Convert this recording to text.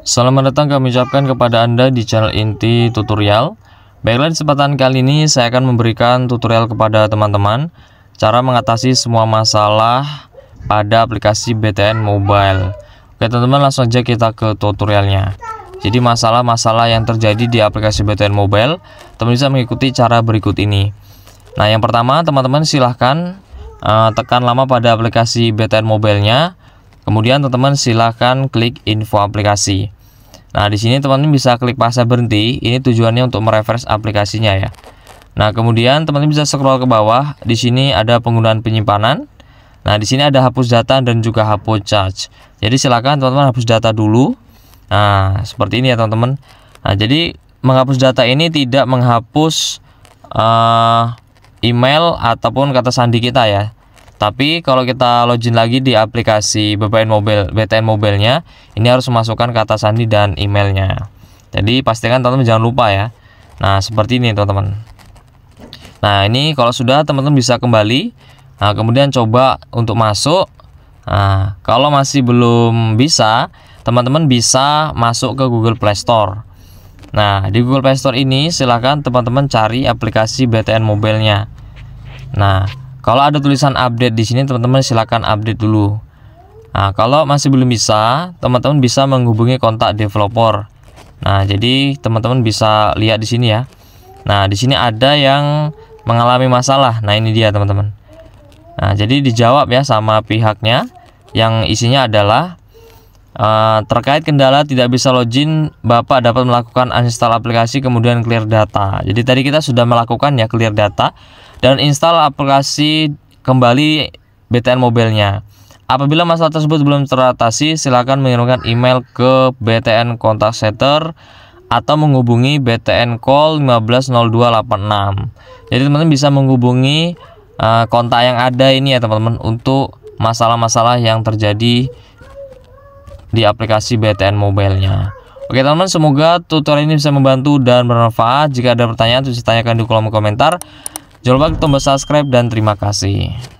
Selamat datang kami ucapkan kepada Anda di channel inti tutorial Baiklah di kesempatan kali ini saya akan memberikan tutorial kepada teman-teman Cara mengatasi semua masalah pada aplikasi BTN Mobile Oke teman-teman langsung aja kita ke tutorialnya jadi masalah-masalah yang terjadi di aplikasi BTN Mobile, teman teman bisa mengikuti cara berikut ini. Nah, yang pertama, teman-teman silahkan uh, tekan lama pada aplikasi BTN Mobile-nya Kemudian teman-teman silahkan klik info aplikasi. Nah, di sini teman-teman bisa klik pasar berhenti. Ini tujuannya untuk merefresh aplikasinya ya. Nah, kemudian teman-teman bisa scroll ke bawah. Di sini ada penggunaan penyimpanan. Nah, di sini ada hapus data dan juga hapus charge. Jadi silakan teman-teman hapus data dulu. Nah, seperti ini ya teman-teman. Nah, jadi menghapus data ini tidak menghapus uh, email ataupun kata sandi kita ya. Tapi kalau kita login lagi di aplikasi BPN Mobile, BTN Mobile-nya, ini harus memasukkan kata sandi dan emailnya. Jadi pastikan teman-teman jangan lupa ya. Nah, seperti ini teman-teman. Nah, ini kalau sudah teman-teman bisa kembali. Nah, kemudian coba untuk masuk. Nah, kalau masih belum bisa, teman-teman bisa masuk ke Google Play Store. Nah, di Google Play Store ini silahkan teman-teman cari aplikasi BTN Mobile-nya. Nah, kalau ada tulisan update di sini teman-teman silahkan update dulu. Nah, kalau masih belum bisa, teman-teman bisa menghubungi kontak developer. Nah, jadi teman-teman bisa lihat di sini ya. Nah, di sini ada yang mengalami masalah. Nah, ini dia teman-teman. Nah, jadi dijawab ya sama pihaknya yang isinya adalah Uh, terkait kendala tidak bisa login, Bapak dapat melakukan uninstall aplikasi kemudian clear data. Jadi tadi kita sudah melakukan ya clear data dan install aplikasi kembali BTN mobilnya. Apabila masalah tersebut belum teratasi, silakan mengirimkan email ke BTN Contact Center atau menghubungi BTN Call 150286. Jadi teman-teman bisa menghubungi uh, kontak yang ada ini ya teman-teman untuk masalah-masalah yang terjadi di aplikasi BTN mobilnya. Oke teman-teman, semoga tutorial ini bisa membantu dan bermanfaat. Jika ada pertanyaan, tulis tanyakan di kolom komentar. Jangan lupa tombol subscribe dan terima kasih.